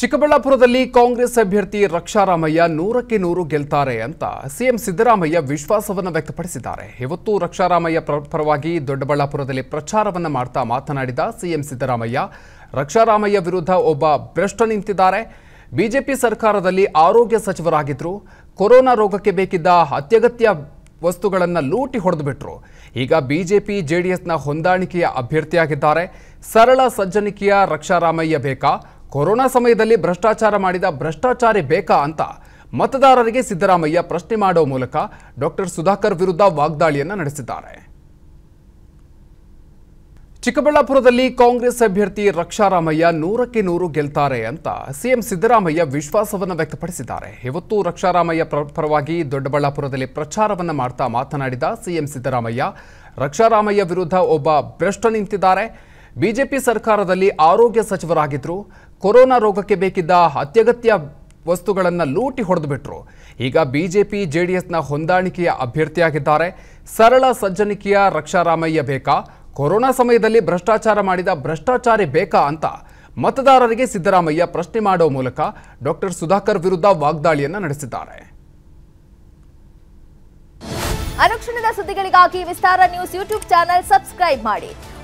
ಚಿಕ್ಕಬಳ್ಳಾಪುರದಲ್ಲಿ ಕಾಂಗ್ರೆಸ್ ಅಭ್ಯರ್ಥಿ ರಕ್ಷಾರಾಮಯ್ಯ ನೂರಕ್ಕೆ ನೂರು ಗೆಲ್ತಾರೆ ಅಂತ ಸಿಎಂ ಸಿದ್ದರಾಮಯ್ಯ ವಿಶ್ವಾಸವನ್ನು ವ್ಯಕ್ತಪಡಿಸಿದ್ದಾರೆ ಇವತ್ತು ರಕ್ಷಾರಾಮಯ್ಯ ಪರವಾಗಿ ದೊಡ್ಡಬಳ್ಳಾಪುರದಲ್ಲಿ ಪ್ರಚಾರವನ್ನು ಮಾಡ್ತಾ ಮಾತನಾಡಿದ ಸಿಎಂ ಸಿದ್ದರಾಮಯ್ಯ ರಕ್ಷಾರಾಮಯ್ಯ ವಿರುದ್ಧ ಒಬ್ಬ ಭ್ರಷ್ಟ ನಿಂತಿದ್ದಾರೆ ಬಿಜೆಪಿ ಸರ್ಕಾರದಲ್ಲಿ ಆರೋಗ್ಯ ಸಚಿವರಾಗಿದ್ದರು ಕೊರೋನಾ ರೋಗಕ್ಕೆ ಬೇಕಿದ್ದ ಅತ್ಯಗತ್ಯ ವಸ್ತುಗಳನ್ನು ಲೂಟಿ ಹೊಡೆದುಬಿಟ್ರು ಈಗ ಬಿಜೆಪಿ ಜೆಡಿಎಸ್ನ ಹೊಂದಾಣಿಕೆಯ ಅಭ್ಯರ್ಥಿಯಾಗಿದ್ದಾರೆ ಸರಳ ಸಜ್ಜನಿಕೆಯ ರಕ್ಷಾರಾಮಯ್ಯ ಬೇಕಾ ಕೊರೋನಾ ಸಮಯದಲ್ಲಿ ಭ್ರಷ್ಟಾಚಾರ ಮಾಡಿದ ಭ್ರಷ್ಟಾಚಾರಿ ಬೇಕಾ ಅಂತ ಮತದಾರರಿಗೆ ಸಿದ್ದರಾಮಯ್ಯ ಪ್ರಶ್ನೆ ಮಾಡುವ ಮೂಲಕ ಡಾಕ್ಟರ್ ಸುಧಾಕರ್ ವಿರುದ್ಧ ವಾಗ್ದಾಳಿಯನ್ನು ನಡೆಸಿದ್ದಾರೆ ಚಿಕ್ಕಬಳ್ಳಾಪುರದಲ್ಲಿ ಕಾಂಗ್ರೆಸ್ ಅಭ್ಯರ್ಥಿ ರಕ್ಷಾರಾಮಯ್ಯ ನೂರಕ್ಕೆ ನೂರು ಗೆಲ್ತಾರೆ ಅಂತ ಸಿಎಂ ಸಿದ್ದರಾಮಯ್ಯ ವಿಶ್ವಾಸವನ್ನು ವ್ಯಕ್ತಪಡಿಸಿದ್ದಾರೆ ಇವತ್ತು ರಕ್ಷಾರಾಮಯ್ಯ ಪರವಾಗಿ ದೊಡ್ಡಬಳ್ಳಾಪುರದಲ್ಲಿ ಪ್ರಚಾರವನ್ನು ಮಾಡ್ತಾ ಮಾತನಾಡಿದ ಸಿಎಂ ಸಿದ್ದರಾಮಯ್ಯ ರಕ್ಷಾರಾಮಯ್ಯ ವಿರುದ್ಧ ಒಬ್ಬ ಭ್ರಷ್ಟ ನಿಂತಿದ್ದಾರೆ ಬಿಜೆಪಿ ಸರ್ಕಾರದಲ್ಲಿ ಆರೋಗ್ಯ ಸಚಿವರಾಗಿದ್ದರು ಕೊರೋನಾ ರೋಗಕ್ಕೆ ಬೇಕಿದ್ದ ಅತ್ಯಗತ್ಯ ವಸ್ತುಗಳನ್ನು ಲೂಟಿ ಹೊಡೆದು ಹೊಡೆದುಬಿಟ್ರು ಈಗ ಬಿಜೆಪಿ ಜೆಡಿಎಸ್ನ ಹೊಂದಾಣಿಕೆಯ ಅಭ್ಯರ್ಥಿಯಾಗಿದ್ದಾರೆ ಸರಳ ಸಜ್ಜನಿಕೆಯ ರಕ್ಷಾರಾಮಯ್ಯ ಬೇಕಾ ಕೊರೋನಾ ಸಮಯದಲ್ಲಿ ಭ್ರಷ್ಟಾಚಾರ ಮಾಡಿದ ಭ್ರಷ್ಟಾಚಾರಿ ಬೇಕಾ ಅಂತ ಮತದಾರರಿಗೆ ಸಿದ್ದರಾಮಯ್ಯ ಪ್ರಶ್ನೆ ಮಾಡುವ ಮೂಲಕ ಡಾಕ್ಟರ್ ಸುಧಾಕರ್ ವಿರುದ್ಧ ವಾಗ್ದಾಳಿಯನ್ನು ನಡೆಸಿದ್ದಾರೆ ಅನುಕ್ಷಣದ ಸುದ್ದಿಗಳಿಗಾಗಿ Vistara news YouTube channel subscribe ಮಾಡಿ